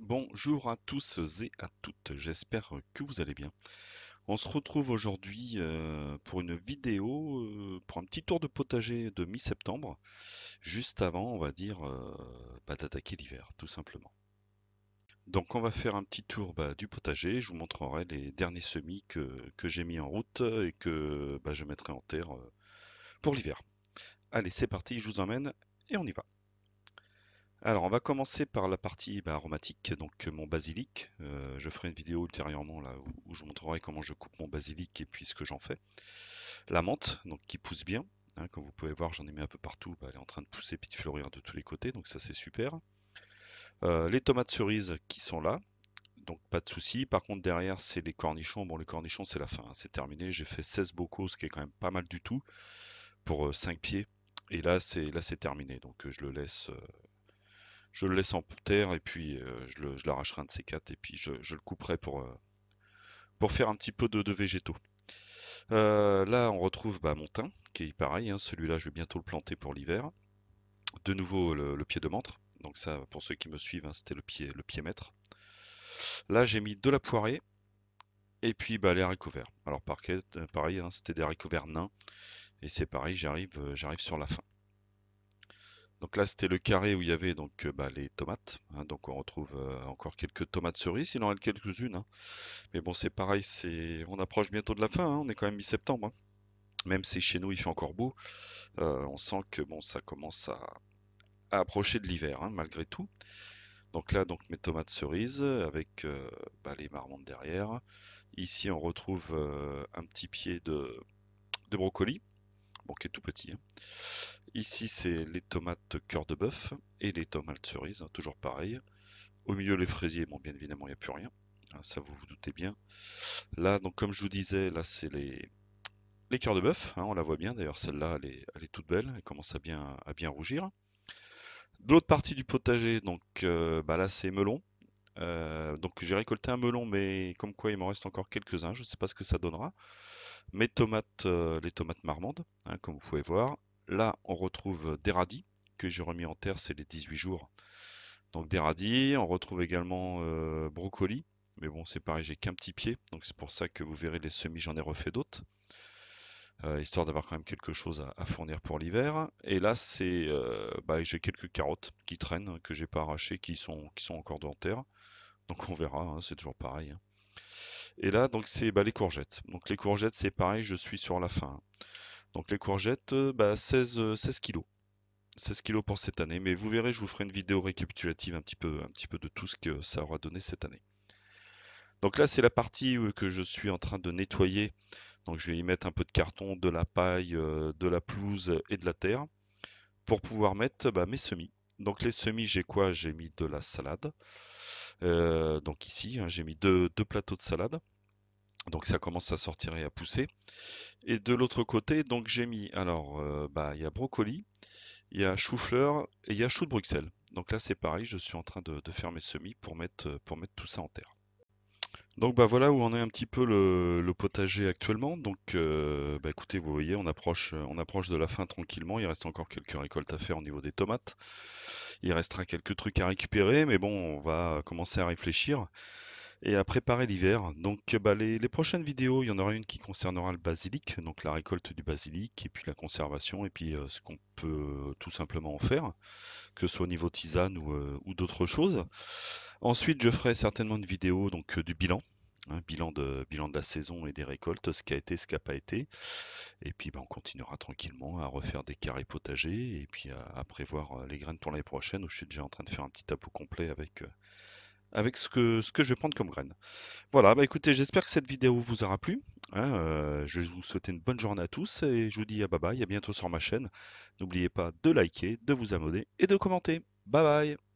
bonjour à tous et à toutes, j'espère que vous allez bien. On se retrouve aujourd'hui euh, pour une vidéo, euh, pour un petit tour de potager de mi-septembre, juste avant, on va dire, euh, bah, d'attaquer l'hiver, tout simplement. Donc on va faire un petit tour bah, du potager, je vous montrerai les derniers semis que, j'ai mis en route et que bah, je mettrai en terre pour l'hiver. Allez, c'est parti, je vous emmène et on y va. Alors, on va commencer par la partie bah, aromatique, donc euh, mon basilic. Euh, je ferai une vidéo ultérieurement là où, je vous montrerai comment je coupe mon basilic et puis ce que j'en fais. La menthe, donc qui pousse bien. Hein, comme vous pouvez voir, j'en ai mis un peu partout. Bah, elle est en train de pousser et de fleurir de tous les côtés, donc ça c'est super. Euh, les tomates cerises qui sont là, donc pas de souci. Par contre, derrière, c'est les cornichons. Bon, les cornichons, c'est la fin, hein, c'est terminé. J'ai fait 16 bocaux, ce qui est quand même pas mal du tout pour 5 pieds. Et là, c'est là c'est terminé. Donc je le laisse, je le laisse en terre et puis euh, je l'arracherai un de ces quatre et puis je, le couperai pour, euh, pour faire un petit peu de, de végétaux. Euh, là, on retrouve bah, mon thym, qui est pareil. Hein. Celui-là, je vais bientôt le planter pour l'hiver. De nouveau, le, pied de menthe, Donc ça, pour ceux qui me suivent, hein, c'était le pied, le pied maître. Là, j'ai mis de la poirée et puis bah, les haricots verts. Alors pareil, hein, c'était des haricots verts nains. Et c'est pareil, j'arrive sur la fin. Donc là, c'était le carré où il y avait donc euh, bah, les tomates. Hein. donc on retrouve euh, encore quelques tomates cerises, il en reste quelques-unes. Hein. Mais bon, c'est pareil, c'est on approche bientôt de la fin. Hein. on est quand même mi-septembre. Même si chez nous il fait encore beau, euh, on sent que bon, ça commence à, approcher de l'hiver malgré tout. Donc là, donc mes tomates cerises avec bah, les marmandes derrière. Ici, on retrouve un petit pied de brocoli qui est tout petit. Hein. Ici, c'est les tomates cœur de bœuf et les tomates cerises, hein, toujours pareil. Au milieu, les fraisiers, bon, bien évidemment, il n'y a plus rien. Hein, ça, vous vous doutez bien. Là, donc, comme je vous disais, là, c'est les, les cœurs de bœuf. on la voit bien, d'ailleurs, celle-là, elle est, toute belle. Elle commence à bien, à bien rougir. De l'autre partie du potager, donc, euh, bah là, c'est melon. Euh, donc j'ai récolté un melon, mais comme quoi il m'en reste encore quelques-uns. Je ne sais pas ce que ça donnera mes tomates, euh, les tomates marmandes, hein, comme vous pouvez voir. Là, on retrouve euh, des radis que j'ai remis en terre, c'est les 18 jours. Donc des radis, on retrouve également euh, brocoli, mais bon, c'est pareil, j'ai qu'un petit pied, donc c'est pour ça que vous verrez les semis, j'en ai refait d'autres. histoire d'avoir quand même quelque chose à, fournir pour l'hiver. Et là, c'est, bah, j'ai quelques carottes qui traînent, hein, que j'ai pas arrachées, qui sont, qui sont encore dans terre. Donc on verra, hein, c'est toujours pareil. Et là, donc c'est bah, les courgettes. Donc les courgettes, c'est pareil, je suis sur la fin. Donc les courgettes, 16, euh, 16 bah, euh, kilos. 16 kilos pour cette année. Mais vous verrez, je vous ferai une vidéo récapitulative un petit peu, un petit peu de tout ce que ça aura donné cette année. Donc là, c'est la partie euh, que je suis en train de nettoyer. Donc je vais y mettre un peu de carton, de la paille, de la pelouse et de la terre pour pouvoir mettre bah, mes semis. Donc les semis, j'ai quoi J'ai mis de la salade, euh, donc ici, hein, j'ai mis deux, plateaux de salade. Donc ça commence à sortir et à pousser. Et de l'autre côté, donc j'ai mis, alors, euh, bah, il y a brocoli, il y a chou-fleur et il y a chou de Bruxelles. Donc là, c'est pareil, je suis en train de, de faire mes semis pour mettre, pour mettre tout ça en terre. Donc bah voilà où on est un petit peu le, potager actuellement. Donc euh, bah, écoutez, vous voyez, on approche, on approche de la fin tranquillement. Il reste encore quelques récoltes à faire au niveau des tomates. Il restera quelques trucs à récupérer, mais bon, on va commencer à réfléchir et à préparer l'hiver. Donc bah, les, prochaines vidéos, il y en aura une qui concernera le basilic, donc la récolte du basilic, et puis la conservation, et puis euh, ce qu'on peut tout simplement en faire, que ce soit au niveau tisane ou, euh, ou d'autres choses. Ensuite, je ferai certainement une vidéo donc euh, du bilan, un hein, bilan de la saison et des récoltes, ce qui a été, ce qui n'a pas été. Et puis, ben, on continuera tranquillement à refaire des carrés potagers et puis à, prévoir euh, les graines pour l'année prochaine. Où je suis déjà en train de faire un petit tableau complet avec. Euh, avec ce que, je vais prendre comme graines. Voilà, bah, écoutez, j'espère que cette vidéo vous aura plu. Hein, je vous souhaite une bonne journée à tous et je vous dis à bye bye, à bientôt sur ma chaîne. N'oubliez pas de liker, de vous abonner et de commenter. Bye bye